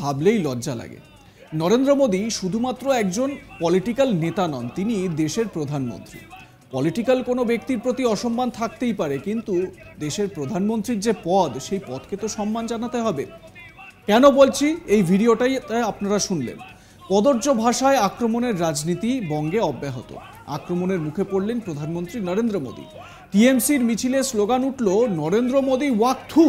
ভাবলেই লজ্জা লাগে নরেন্দ্র মোদী শুধুমাত্র একজন পলিটিক্যাল নেতা নন তিনি দেশের প্রধানমন্ত্রী পলিটিক্যাল কোনো ব্যক্তির প্রতি অসম্মান থাকতেই পারে কিন্তু দেশের প্রধানমন্ত্রীর যে পদ সেই পদকে তো সম্মান জানাতে হবে কেন বলছি এই ভিডিওটাই আপনারা শুনলেন কদর্য ভাষায় আক্রমণের রাজনীতি বঙ্গে অব্যাহত আক্রমণের মুখে পড়লেন প্রধানমন্ত্রী নরেন্দ্র মোদী টিএমসির মিছিলে স্লোগান উঠল নরেন্দ্র মোদী ওয়াক থু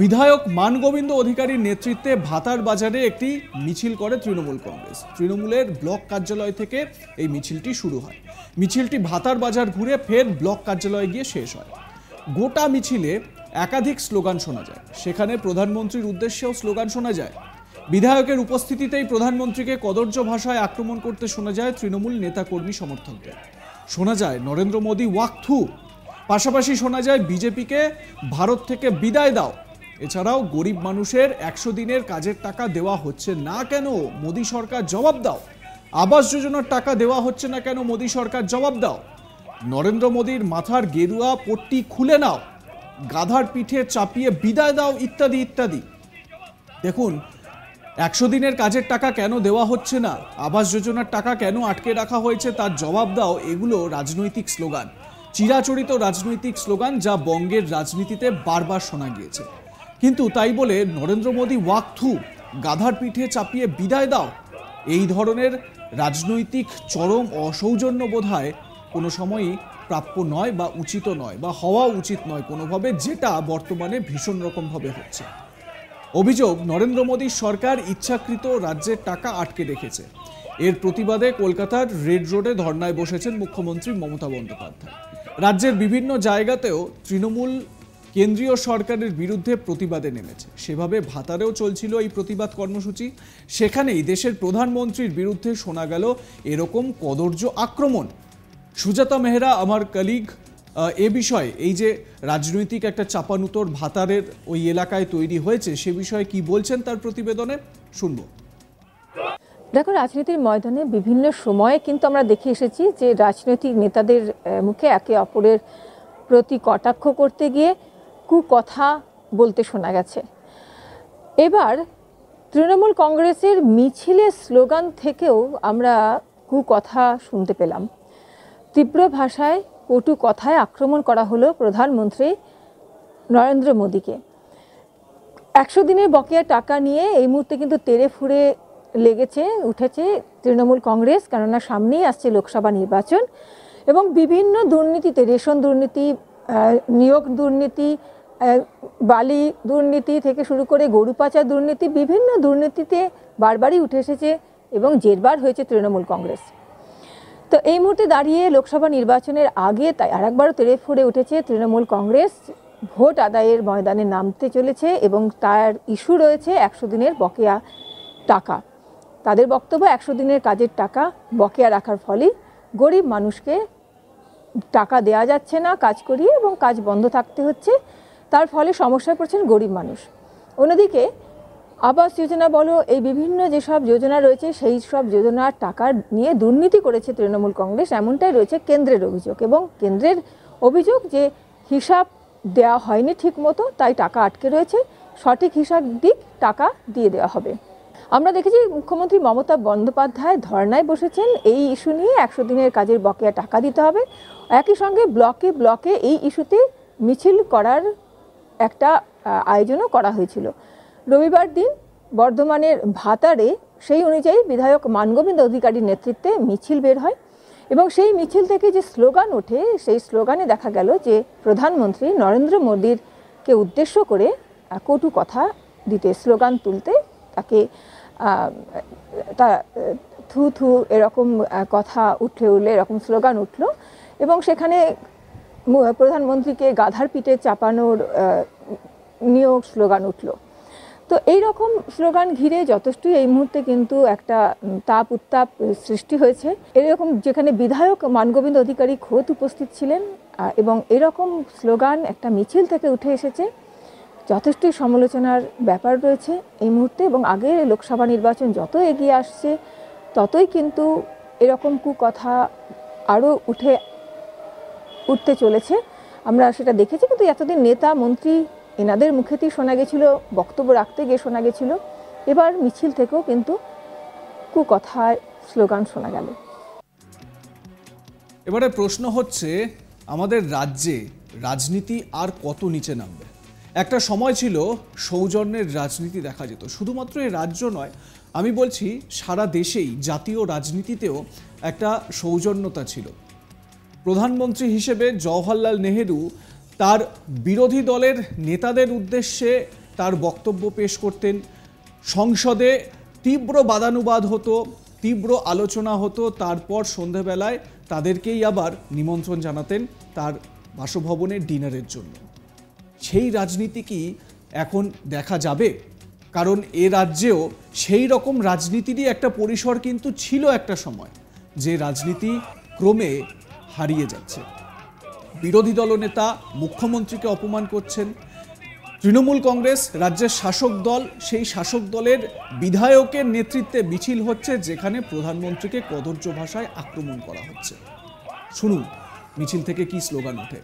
বিধায়ক মানগোবিন্দ অধিকারীর নেতৃত্বে ভাতার বাজারে একটি মিছিল করে তৃণমূল কংগ্রেস তৃণমূলের ব্লক কার্যালয় থেকে এই মিছিলটি শুরু হয় মিছিলটি ভাতার বাজার ঘুরে ফের ব্লক কার্যালয়ে গিয়ে শেষ হয় গোটা মিছিলে একাধিক স্লোগান শোনা যায় সেখানে প্রধানমন্ত্রীর উদ্দেশ্যেও স্লোগান শোনা যায় বিধায়কের উপস্থিতিতেই প্রধানমন্ত্রীকে কদর্য ভাষায় আক্রমণ করতে শোনা যায় তৃণমূল নেতাকর্মী সমর্থকদের শোনা যায় নরেন্দ্র মোদী ওয়াকথু পাশাপাশি শোনা যায় বিজেপিকে ভারত থেকে বিদায় দাও এছাড়াও গরিব মানুষের একশো দিনের কাজের টাকা দেওয়া হচ্ছে না কেন মোদী সরকার জবাব দাও আবাস যোজনার টাকা দেওয়া হচ্ছে না কেন মোদী সরকার জবাব দাও নরেন্দ্র মোদীর মাথার গেরুয়া পট্টি খুলে নাও গাধার পিঠে চাপিয়ে বিদায় দাও ইত্যাদি ইত্যাদি দেখুন একশো দিনের কাজের টাকা কেন দেওয়া হচ্ছে না আবাস যোজনার টাকা কেন আটকে রাখা হয়েছে তার জবাব দাও এগুলো রাজনৈতিক স্লোগান চিরাচরিত রাজনৈতিক স্লোগান যা বঙ্গের রাজনীতিতে বারবার শোনা গিয়েছে কিন্তু তাই বলে নরেন্দ্র মোদী ওয়াকথু গাধার পিঠে চাপিয়ে বিদায় দাও এই ধরনের রাজনৈতিক চরম অসৌজন্য বোধ হয় কোনো সময়ই প্রাপ্য নয় বা উচিত নয় বা হওয়া উচিত নয় কোনোভাবে যেটা বর্তমানে ভীষণ রকমভাবে হচ্ছে অভিযোগ নরেন্দ্র মোদী সরকার ইচ্ছাকৃত রাজ্যের টাকা আটকে রেখেছে এর প্রতিবাদে কলকাতার রেড রোডে ধর্নায় বসেছেন মুখ্যমন্ত্রী মমতা বন্দ্যোপাধ্যায় রাজ্যের বিভিন্ন জায়গাতেও তৃণমূল কেন্দ্রীয় সরকারের বিরুদ্ধে প্রতিবাদে নেমেছে সেভাবে ভাতারেও চলছিল এই প্রতিবাদ কর্মসূচি সেখানেই দেশের প্রধানমন্ত্রীর বিরুদ্ধে শোনা গেল এরকম কদর্য আক্রমণ সুজাতা মেহরা আমার কলিগ এ বিষয়ে এই যে রাজনৈতিক একটা চাপানুতর ভাতারের ওই এলাকায় তৈরি হয়েছে সে বিষয়ে কি বলছেন তার প্রতিবেদনে শুনবো দেখো রাজনীতির ময়দানে বিভিন্ন সময়ে কিন্তু আমরা দেখে এসেছি যে রাজনৈতিক নেতাদের মুখে একে অপরের প্রতি কটাক্ষ করতে গিয়ে কুকথা বলতে শোনা গেছে এবার তৃণমূল কংগ্রেসের মিছিলের স্লোগান থেকেও আমরা কুকথা শুনতে পেলাম তীব্র ভাষায় কটু কথায় আক্রমণ করা হলো প্রধানমন্ত্রী নরেন্দ্র মোদীকে একশো দিনের বকেয়া টাকা নিয়ে এই মুহূর্তে কিন্তু তেরে ফুরে লেগেছে উঠেছে তৃণমূল কংগ্রেস কেননা সামনেই আসছে লোকসভা নির্বাচন এবং বিভিন্ন দুর্নীতিতে রেশন দুর্নীতি নিয়োগ দুর্নীতি বালি দুর্নীতি থেকে শুরু করে গরু পাচার দুর্নীতি বিভিন্ন দুর্নীতিতে বারবারই উঠে এসেছে এবং জেরবার হয়েছে তৃণমূল কংগ্রেস তো এই মুহূর্তে দাঁড়িয়ে লোকসভা নির্বাচনের আগে তাই আরেকবারও তেরে ফুড়ে উঠেছে তৃণমূল কংগ্রেস ভোট আদায়ের ময়দানে নামতে চলেছে এবং তার ইস্যু রয়েছে একশো দিনের বকেয়া টাকা তাদের বক্তব্য একশো দিনের কাজের টাকা বকেয়া রাখার ফলে গরিব মানুষকে টাকা দেয়া যাচ্ছে না কাজ করিয়ে এবং কাজ বন্ধ থাকতে হচ্ছে তার ফলে সমস্যায় পড়ছেন গরিব মানুষ অন্যদিকে আবাস যোজনা বলো এই বিভিন্ন যেসব যোজনা রয়েছে সেই সব যোজনার টাকা নিয়ে দুর্নীতি করেছে তৃণমূল কংগ্রেস এমনটাই রয়েছে কেন্দ্রের অভিযোগ এবং কেন্দ্রের অভিযোগ যে হিসাব দেওয়া হয়নি ঠিক মতো তাই টাকা আটকে রয়েছে সঠিক হিসাব দিক টাকা দিয়ে দেওয়া হবে আমরা দেখেছি মুখ্যমন্ত্রী মমতা বন্দ্যোপাধ্যায় ধর্নায় বসেছেন এই ইস্যু নিয়ে একশো দিনের কাজের বকেয়া টাকা দিতে হবে একই সঙ্গে ব্লকে ব্লকে এই ইস্যুতে মিছিল করার একটা আয়োজনও করা হয়েছিল রবিবার দিন বর্ধমানের ভাতারে সেই অনুযায়ী বিধায়ক মানগোবিন্দ অধিকারীর নেতৃত্বে মিছিল বের হয় এবং সেই মিছিল থেকে যে স্লোগান ওঠে সেই স্লোগানে দেখা গেল যে প্রধানমন্ত্রী নরেন্দ্র মোদীর কে উদ্দেশ্য করে কটু কথা দিতে স্লোগান তুলতে তাকে তা থু থু এরকম কথা উঠলে উঠলে এরকম স্লোগান উঠল এবং সেখানে প্রধানমন্ত্রীকে গাধার পিঠে চাপানোর নিয়োগ স্লোগান উঠল তো এই রকম স্লোগান ঘিরে যথেষ্টই এই মুহূর্তে কিন্তু একটা তাপ উত্তাপ সৃষ্টি হয়েছে এরকম যেখানে বিধায়ক মানগোবিন্দ অধিকারী খোদ উপস্থিত ছিলেন এবং এরকম স্লোগান একটা মিছিল থেকে উঠে এসেছে যথেষ্টই সমালোচনার ব্যাপার রয়েছে এই মুহূর্তে এবং আগের লোকসভা নির্বাচন যত এগিয়ে আসছে ততই কিন্তু এরকম কুকথা আরও উঠে উঠতে চলেছে আমরা সেটা দেখেছি কিন্তু এতদিন নেতা মন্ত্রী এনাদের মুখেতেই শোনা গেছিল বক্তব্য রাখতে গিয়ে শোনা গেছিল এবার মিছিল থেকেও কিন্তু কুকথায় স্লোগান শোনা গেল এবারে প্রশ্ন হচ্ছে আমাদের রাজ্যে রাজনীতি আর কত নিচে নামবে একটা সময় ছিল সৌজন্যের রাজনীতি দেখা যেত শুধুমাত্র এই রাজ্য নয় আমি বলছি সারা দেশেই জাতীয় রাজনীতিতেও একটা সৌজন্যতা ছিল প্রধানমন্ত্রী হিসেবে জওহরলাল নেহেরু তার বিরোধী দলের নেতাদের উদ্দেশ্যে তার বক্তব্য পেশ করতেন সংসদে তীব্র বাদানুবাদ হতো তীব্র আলোচনা হতো তারপর সন্ধেবেলায় তাদেরকেই আবার নিমন্ত্রণ জানাতেন তার বাসভবনে ডিনারের জন্য সেই রাজনীতি কি এখন দেখা যাবে কারণ এ রাজ্যেও সেই রকম রাজনীতিরই একটা পরিসর কিন্তু ছিল একটা সময় যে রাজনীতি ক্রমে হারিয়ে যাচ্ছে বিরোধী দলনেতা মুখ্যমন্ত্রীকে অপমান করছেন তৃণমূল কংগ্রেস রাজ্যের শাসক দল সেই শাসক দলের বিধায়কের নেতৃত্বে মিছিল হচ্ছে যেখানে প্রধানমন্ত্রীকে কদর্য ভাষায় আক্রমণ করা হচ্ছে শুনুন মিছিল থেকে কি স্লোগান ওঠে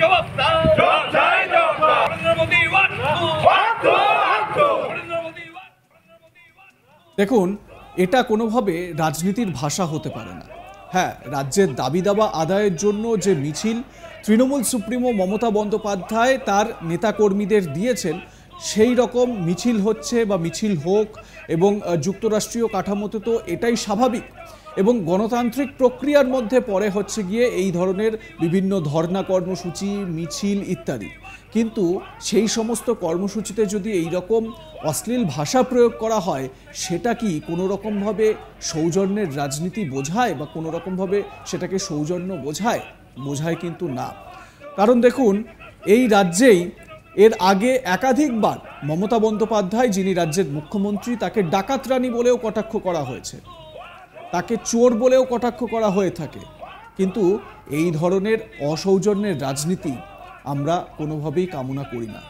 দেখুন এটা কোনোভাবে রাজনীতির ভাষা হতে পারে না হ্যাঁ রাজ্যের দাবি দাবা আদায়ের জন্য যে মিছিল তৃণমূল সুপ্রিমো মমতা বন্দ্যোপাধ্যায় তার নেতাকর্মীদের দিয়েছেন সেই রকম মিছিল হচ্ছে বা মিছিল হোক এবং যুক্তরাষ্ট্রীয় কাঠামোতে তো এটাই স্বাভাবিক এবং গণতান্ত্রিক প্রক্রিয়ার মধ্যে পরে হচ্ছে গিয়ে এই ধরনের বিভিন্ন ধর্না কর্মসূচি মিছিল ইত্যাদি কিন্তু সেই সমস্ত কর্মসূচিতে যদি এই রকম অশ্লীল ভাষা প্রয়োগ করা হয় সেটা কি কোনো রকমভাবে সৌজন্যের রাজনীতি বোঝায় বা কোনো রকমভাবে সেটাকে সৌজন্য বোঝায় বোঝায় কিন্তু না কারণ দেখুন এই রাজ্যেই এর আগে একাধিকবার মমতা বন্দ্যোপাধ্যায় যিনি রাজ্যের মুখ্যমন্ত্রী তাকে ডাকাত রানী বলেও কটাক্ষ করা হয়েছে তাকে চোর বলেও কটাক্ষ করা হয়ে থাকে কিন্তু এই ধরনের অসৌজন্যের রাজনীতি আমরা কোনোভাবেই কামনা করি না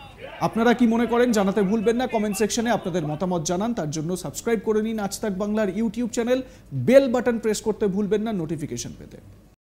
আপনারা কি মনে করেন জানাতে ভুলবেন না কমেন্ট সেকশনে আপনাদের মতামত জানান তার জন্য সাবস্ক্রাইব করে নিন আজ তাক বাংলার YouTube channel bell button press করতে ভুলবেন না নোটিফিকেশন পেতে